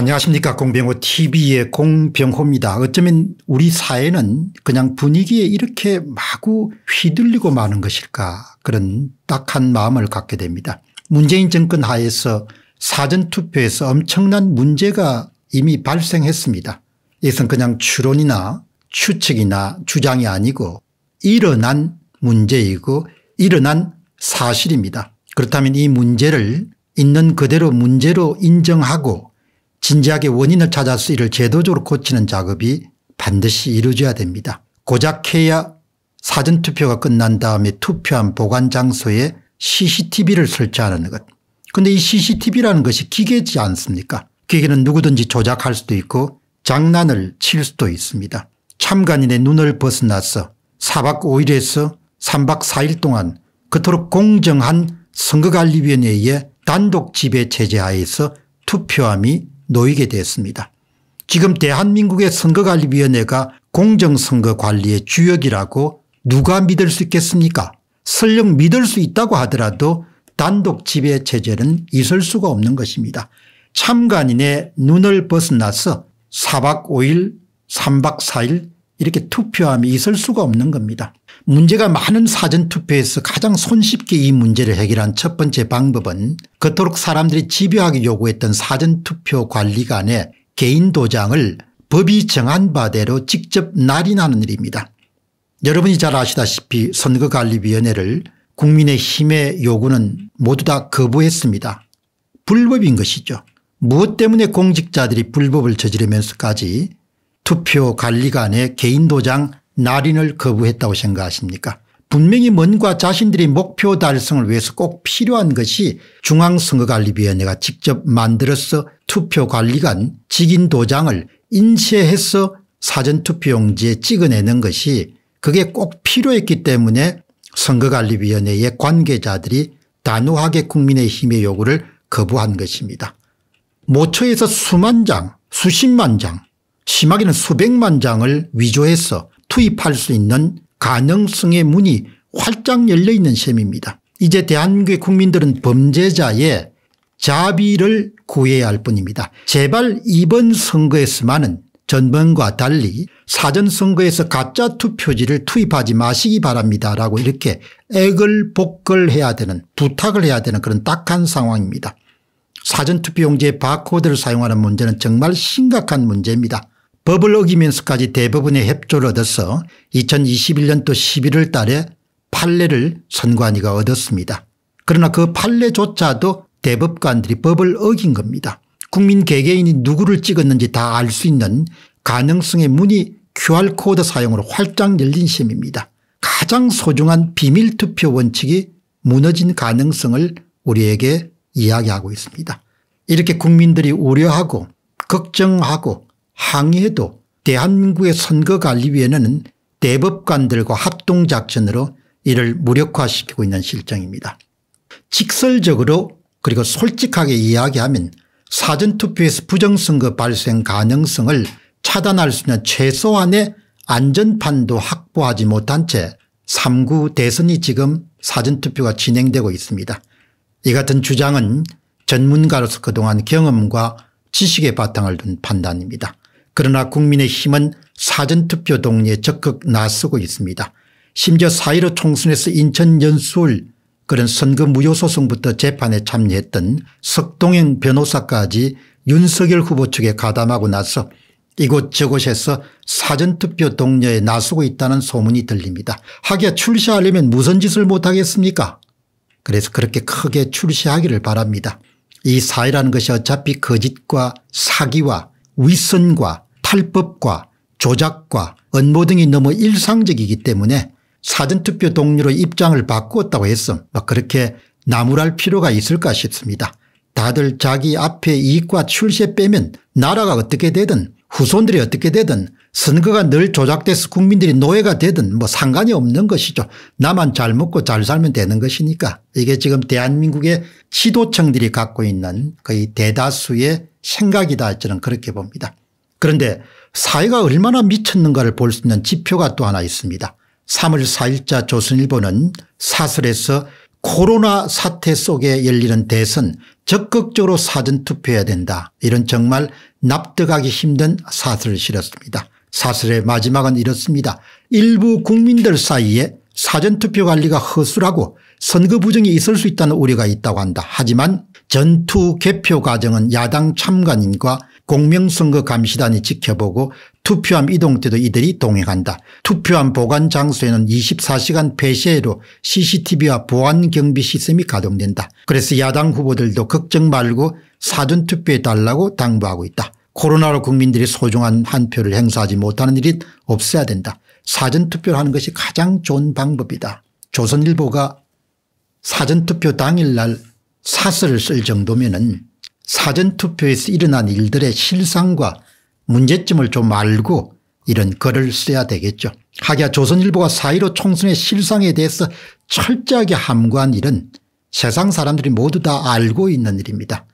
안녕하십니까 공병호 tv의 공병호입니다. 어쩌면 우리 사회는 그냥 분위기에 이렇게 마구 휘둘리고 마는 것일까 그런 딱한 마음을 갖게 됩니다. 문재인 정권 하에서 사전투표에서 엄청난 문제가 이미 발생했습니다. 이것은 그냥 추론이나 추측이나 주장이 아니고 일어난 문제이고 일어난 사실입니다. 그렇다면 이 문제를 있는 그대로 문제로 인정하고 진지하게 원인을 찾아서 이를 제도적으로 고치는 작업이 반드시 이루어져야 됩니다. 고작 해야 사전투표가 끝난 다음에 투표한 보관장소에 cctv를 설치하는 것 그런데 이 cctv라는 것이 기계지 않습니까 기계는 누구든지 조작할 수도 있고 장난을 칠 수도 있습니다. 참관인의 눈을 벗어나서 4박 5일에서 3박 4일 동안 그토록 공정한 선거관리위원회의 단독 지배 체제하에서 투표함이 놓이게 됐습니다. 지금 대한민국의 선거관리위원회가 공정선거 관리의 주역이라고 누가 믿을 수 있겠습니까 설령 믿을 수 있다고 하더라도 단독 지배 체제는 있을 수가 없는 것입니다. 참관인의 눈을 벗어나서 4박 5일 3박 4일 이렇게 투표함이 있을 수가 없는 겁니다. 문제가 많은 사전투표에서 가장 손쉽게 이 문제를 해결한 첫 번째 방법은 그토록 사람들이 집요하게 요구했던 사전투표 관리관의 개인 도장을 법이 정한 바대로 직접 날인하는 일입니다. 여러분이 잘 아시다시피 선거관리위원회를 국민의힘의 요구는 모두 다 거부했습니다. 불법인 것이죠. 무엇 때문에 공직자들이 불법을 저지르면서까지 투표 관리관의 개인 도장 날인을 거부했다고 생각하십니까 분명히 뭔가 자신들이 목표 달성을 위해서 꼭 필요한 것이 중앙선거관리위원회가 직접 만들어서 투표관리관 직인 도장을 인쇄해서 사전투표용지에 찍어내는 것이 그게 꼭 필요했기 때문에 선거관리위원회의 관계자들이 단호하게 국민의힘의 요구를 거부한 것입니다. 모처에서 수만 장 수십만 장 심하게는 수백만 장을 위조해서 투입할 수 있는 가능성의 문이 활짝 열려 있는 셈입니다. 이제 대한민국의 국민들은 범죄자의 자비를 구해야 할 뿐입니다. 제발 이번 선거에서만은 전번과 달리 사전선거에서 가짜 투표지를 투입하지 마시기 바랍니다 라고 이렇게 액을 복걸해야 되는 부탁을 해야 되는 그런 딱한 상황입니다. 사전투표용지에 바코드를 사용하는 문제는 정말 심각한 문제입니다. 법을 어기면서까지 대법원의 협조를 얻어서 2021년도 11월 달에 판례를 선관위가 얻었습니다. 그러나 그 판례조차도 대법관들이 법을 어긴 겁니다. 국민 개개인이 누구를 찍었는지 다 알 수 있는 가능성의 문이 QR코드 사용으로 활짝 열린 셈입니다 가장 소중한 비밀투표 원칙이 무너진 가능성을 우리에게 이야기하고 있습니다. 이렇게 국민들이 우려하고 걱정하고 항해도 의 대한민국의 선거관리위원회는 대법관들과 합동작전으로 이를 무력화시키고 있는 실정입니다. 직설적으로 그리고 솔직하게 이야기하면 사전투표에서 부정선거 발생 가능성을 차단할 수 있는 최소한의 안전판도 확보하지 못한 채 3구 대선이 지금 사전투표가 진행되고 있습니다. 이 같은 주장은 전문가로서 그동안 경험과 지식의 바탕을 둔 판단입니다. 그러나 국민의힘은 사전투표 동의에 적극 나서고 있습니다. 심지어 4.15 총선에서 인천 연수울 그런 선거 무효소송부터 재판에 참여했던 석동행 변호사까지 윤석열 후보 측에 가담하고 나서 이곳 저곳에서 사전투표 동료에 나서고 있다는 소문이 들립니다. 하기야 출시하려면 무슨 짓을 못하겠습니까 그래서 그렇게 크게 출시하기를 바랍니다. 이 사회라는 것이 어차피 거짓과 사기와 위선과 탈법과 조작과 언모 등이 너무 일상적이기 때문에 사전투표 동료로 입장을 바꾸었다고 했음 뭐 그렇게 나무랄 필요가 있을까 싶습니다. 다들 자기 앞에 이익과 출세 빼면 나라가 어떻게 되든 후손들이 어떻게 되든 선거가 늘 조작돼서 국민들이 노예가 되든 뭐 상관이 없는 것이죠. 나만 잘 먹고 잘 살면 되는 것이니까 이게 지금 대한민국의 지도층들이 갖고 있는 거의 대다수의 생각이다 저는 그렇게 봅니다. 그런데 사회가 얼마나 미쳤는가를 볼 수 있는 지표가 또 하나 있습니다. 3월 4일자 조선일보는 사설에서 코로나 사태 속에 열리는 대선 적극적으로 사전투표해야 된다 이런 정말 납득하기 힘든 사설을 실었습니다. 사설의 마지막은 이렇습니다. 일부 국민들 사이에 사전투표 관리가 허술하고 선거 부정이 있을 수 있다는 우려가 있다고 한다. 하지만 전투 개표 과정은 야당 참관인과 공명선거 감시단이 지켜보고 투표함 이동 때도 이들이 동행한다. 투표함 보관 장소에는 24시간 폐쇄로 cctv와 보안 경비 시스템이 가동된다. 그래서 야당 후보들도 걱정 말고 사전투표해 달라고 당부하고 있다. 코로나로 국민들이 소중한 한 표를 행사하지 못하는 일이 없어야 된다. 사전투표를 하는 것이 가장 좋은 방법이다. 조선일보가 사전투표 당일날 사설을 쓸 정도면 은 사전투표에서 일어난 일들의 실상과 문제점을 좀 알고 이런 글을 써야 되겠죠. 하기야 조선일보가 4.15 총선의 실상에 대해서 철저하게 함구한 일은 세상 사람들이 모두 다 알고 있는 일입니다.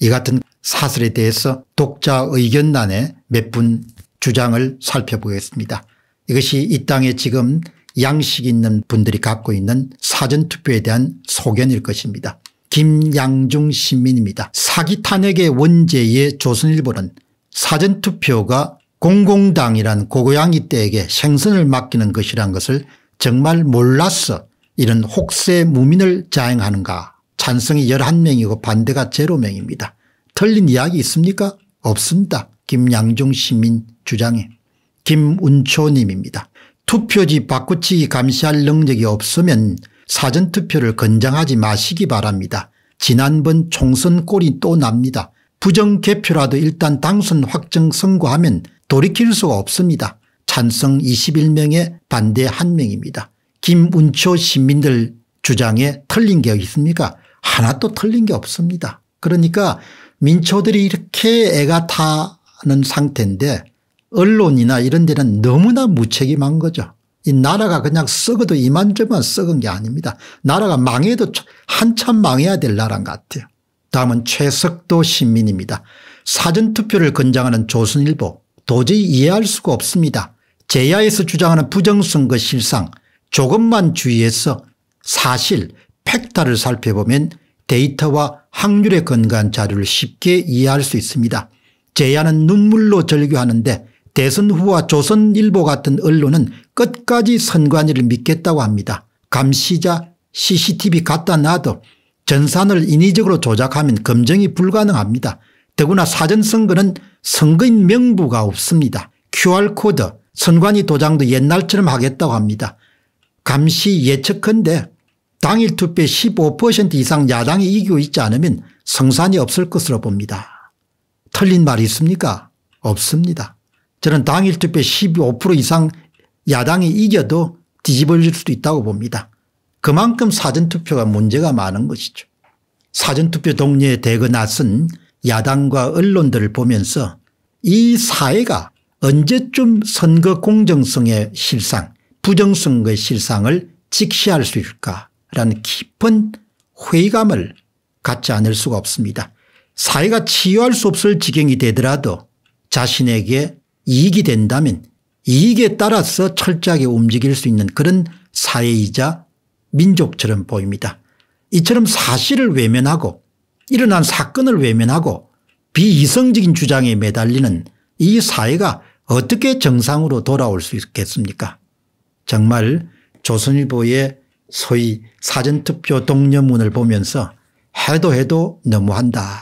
이 같은 사설에 대해서 독자 의견란에 몇 분 주장을 살펴보겠습니다. 이것이 이 땅에 지금 양식 있는 분들이 갖고 있는 사전투표에 대한 소견일 것입니다. 김양중 시민입니다. 사기 탄핵의 원죄의 조선일보는 사전투표가 공공당이란 고고양이 때에게 생선을 맡기는 것이란 것을 정말 몰랐어 이런 혹세 무민을 자행하는가 찬성이 11명이고 반대가 0명입니다 틀린 이야기 있습니까 없습니다. 김양중 시민 주장에 김운초님입니다. 투표지 바꾸치기 감시할 능력이 없으면 사전투표를 권장하지 마시기 바랍니다. 지난번 총선 꼴이 또 납니다. 부정개표라도 일단 당선 확정 선고하면 돌이킬 수가 없습니다. 찬성 21명에 반대 1명입니다. 김운초 시민들 주장에 틀린 게 있습니까 하나도 틀린 게 없습니다. 그러니까 민초들이 이렇게 애가 타는 상태인데 언론이나 이런 데는 너무나 무책임한 거죠. 이 나라가 그냥 썩어도 이만저만 썩은 게 아닙니다. 나라가 망해도 한참 망해야 될 나라인 것 같아요. 다음은 최석도 시민입니다. 사전투표를 권장하는 조선일보 도저히 이해할 수가 없습니다. 제야에서 주장하는 부정선거 실상 조금만 주의해서 사실 팩타를 살펴보면 데이터와 확률에 근거한 자료를 쉽게 이해할 수 있습니다. 제야는 눈물로 절규하는데 대선 후와 조선일보 같은 언론은 끝까지 선관위를 믿겠다고 합니다. 감시자 cctv 갖다 놔도 전산을 인위적으로 조작하면 검증이 불가능합니다. 더구나 사전선거는 선거인 명부가 없습니다. QR코드 선관위 도장도 옛날처럼 하겠다고 합니다. 감시 예측컨대 당일 투표 15% 이상 야당이 이기고 있지 않으면 성산이 없을 것으로 봅니다. 틀린 말이 있습니까? 없습니다. 저는 당일 투표 15% 이상 야당이 이겨도 뒤집어질 수도 있다고 봅니다. 그만큼 사전투표가 문제가 많은 것이죠. 사전투표 동료에 대거 나선 야당과 언론들을 보면서 이 사회가 언제쯤 선거 공정성의 실상 부정선거의 실상을 직시할 수 있을까라는 깊은 회의감을 갖지 않을 수가 없습니다. 사회가 치유할 수 없을 지경이 되더라도 자신에게 이익이 된다면 이익에 따라서 철저하게 움직일 수 있는 그런 사회이자 민족처럼 보입니다. 이처럼 사실을 외면하고 일어난 사건을 외면하고 비이성적인 주장에 매달리는 이 사회가 어떻게 정상으로 돌아올 수 있겠습니까 정말 조선일보의 소위 사전투표 동료문을 보면서 해도 해도 너무한다.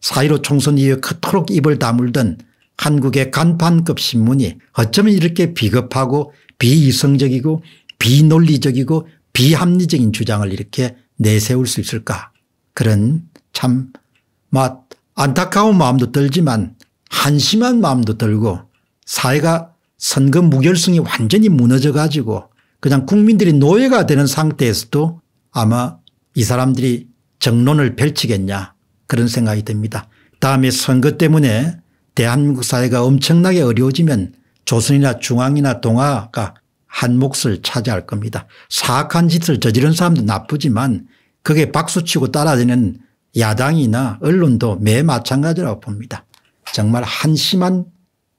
사이로 총선 이후 그토록 입을 다물던 한국의 간판급 신문이 어쩌면 이렇게 비겁하고 비이성적이고 비논리적이고 비합리적인 주장을 이렇게 내세울 수 있을까 그런 참 안타까운 마음도 들지만 한심한 마음도 들고 사회가 선거 무결성이 완전히 무너져 가지고 그냥 국민들이 노예가 되는 상태에서도 아마 이 사람들이 정론을 펼치겠냐 그런 생각이 듭니다. 다음에 선거 때문에 대한민국 사회가 엄청나게 어려워지면 조선이나 중앙이나 동아가 한 몫을 차지할 겁니다. 사악한 짓을 저지른 사람도 나쁘지만 그게 박수치고 따라지는 야당이나 언론도 매 마찬가지라고 봅니다. 정말 한심한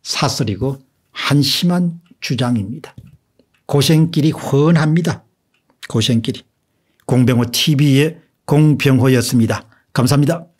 사설이고 한심한 주장입니다. 고생길이 훤합니다. 고생길이. 공병호 tv의 공병호였습니다. 감사합니다.